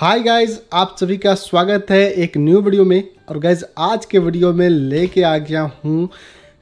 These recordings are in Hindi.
हाय गाइज आप सभी का स्वागत है एक न्यू वीडियो में और गाइज आज के वीडियो में लेके आ गया हूँ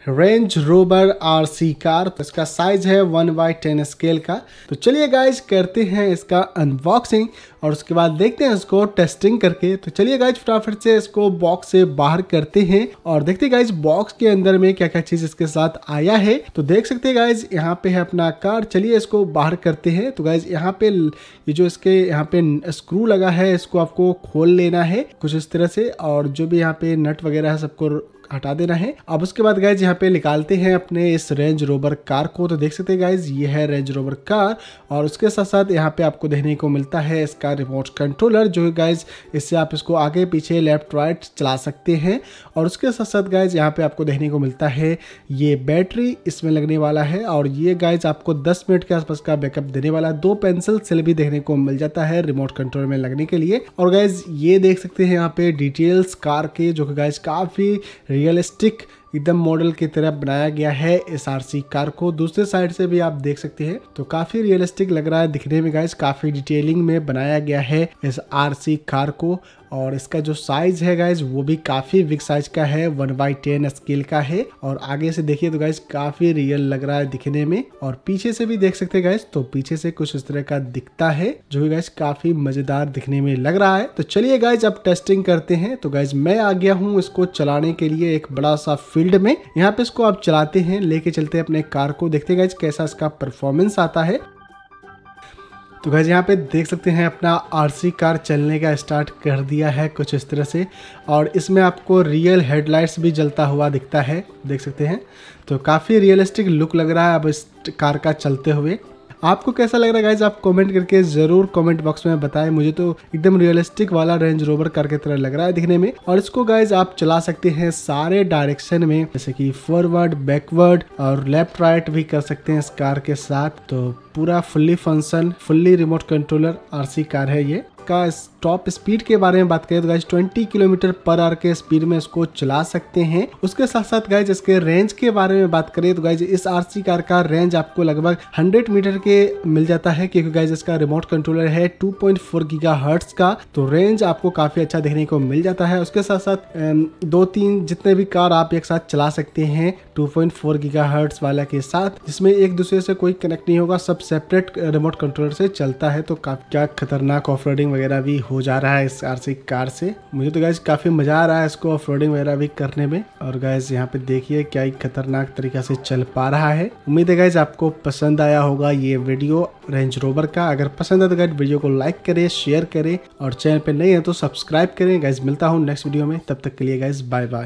रेंज रोबर आर सी कार तो इसका साइज है वन बाई टेन स्केल का तो चलिए गाइज करते हैं इसका अनबॉक्सिंग और उसके बाद देखते हैं इसको टेस्टिंग करके तो चलिए गाइज फटाफट से इसको बॉक्स से बाहर करते हैं और देखते गाइज बॉक्स के अंदर में क्या क्या चीज इसके साथ आया है तो देख सकते हैं गाइज यहाँ पे है अपना कार चलिए इसको बाहर करते हैं तो गाइज यहाँ पे ये जो इसके यहाँ पे स्क्रू लगा है इसको आपको खोल लेना है कुछ इस तरह से और जो भी यहाँ पे नट वगैरह है सबको हटा देना है अब उसके बाद गाइज यहाँ पे निकालते हैं अपने इस रेंज रोवर कार को तो देख सकते हैं गाइज ये है रेंज रोवर कार और उसके साथ साथ यहाँ पे आपको देखने को मिलता है इसका रिमोट कंट्रोलर जो गाइज इससे आप इसको आगे पीछे लेफ्ट राइट चला सकते हैं और उसके साथ साथ गाइज यहाँ पे आपको देखने को मिलता है ये बैटरी इसमें लगने वाला है और ये गाइज आपको दस मिनट के आसपास का बैकअप देने वाला दो पेंसिल सेल भी देखने को मिल जाता है रिमोट कंट्रोल में लगने के लिए और गाइज ये देख सकते हैं यहाँ पे डिटेल्स कार के जो गाइज काफ़ी realistic एकदम मॉडल की तरह बनाया गया है एस आर सी कार को दूसरे साइड से भी आप देख सकते हैं तो काफी रियलिस्टिक लग रहा है दिखने में गाइस काफी डिटेलिंग में बनाया गया है एस आर सी कार को और इसका जो साइज है गाइज वो भी काफी बिग साइज का है वन बाई टेन स्केल का है और आगे से देखिए तो गाइज काफी रियल लग रहा है दिखने में और पीछे से भी देख सकते हैं गाइज तो पीछे से कुछ इस तरह का दिखता है जो भी गाइज काफी मजेदार दिखने में लग रहा है तो चलिए गाइज अब टेस्टिंग करते हैं तो गाइज मैं आ गया हूँ इसको चलाने के लिए एक बड़ा सा फील्ड में यहाँ पे इसको आप चलाते हैं लेके चलते हैं अपने कार को देखते हैं कैसा इसका परफॉर्मेंस आता है तो गैज यहाँ पे देख सकते हैं अपना आरसी कार चलने का स्टार्ट कर दिया है कुछ इस तरह से और इसमें आपको रियल हेडलाइट्स भी जलता हुआ दिखता है देख सकते हैं तो काफ़ी रियलिस्टिक लुक लग रहा है अब इस कार का चलते हुए आपको कैसा लग रहा है गाइज आप कमेंट करके जरूर कमेंट बॉक्स में बताएं मुझे तो एकदम रियलिस्टिक वाला रेंज रोवर कार की तरह लग रहा है दिखने में और इसको गाइज आप चला सकते हैं सारे डायरेक्शन में जैसे कि फॉरवर्ड बैकवर्ड और लेफ्ट राइट भी कर सकते हैं इस कार के साथ तो पूरा fully function fully remote controller RC car है ये का टॉप स्पीड के बारे में बात करें तो गाइज 20 किलोमीटर पर आवर के स्पीड में इसको चला सकते हैं उसके साथ साथ गाइज इसके रेंज के बारे में बात करें तो गाइज इस आर कार का रेंज आपको लगभग 100 मीटर के मिल जाता है क्योंकि गाइज इसका रिमोट कंट्रोलर है 2.4 पॉइंट का तो रेंज आपको काफी अच्छा देखने को मिल जाता है उसके साथ साथ दो तीन जितने भी कार आप एक साथ चला सकते हैं टू पॉइंट वाले के साथ जिसमें एक दूसरे से कोई कनेक्ट नहीं होगा सब सेपरेट रिमोट कंट्रोलर से चलता है तो क्या खतरनाक ऑफ रोडिंग वगैरह भी हो जा रहा है इस आर सी कार से मुझे तो गैस काफ़ी मज़ा आ रहा है इसको ऑफ वगैरह भी करने में और गैस यहाँ पे देखिए क्या ही खतरनाक तरीका से चल पा रहा है उम्मीद है गैस आपको पसंद आया होगा ये वीडियो रेंज रोवर का अगर पसंद है तो गैस वीडियो को लाइक करें शेयर करें और चैनल पर नहीं है तो सब्सक्राइब करें गैस मिलता हूँ नेक्स्ट वीडियो में तब तक के लिए गैस बाय बाय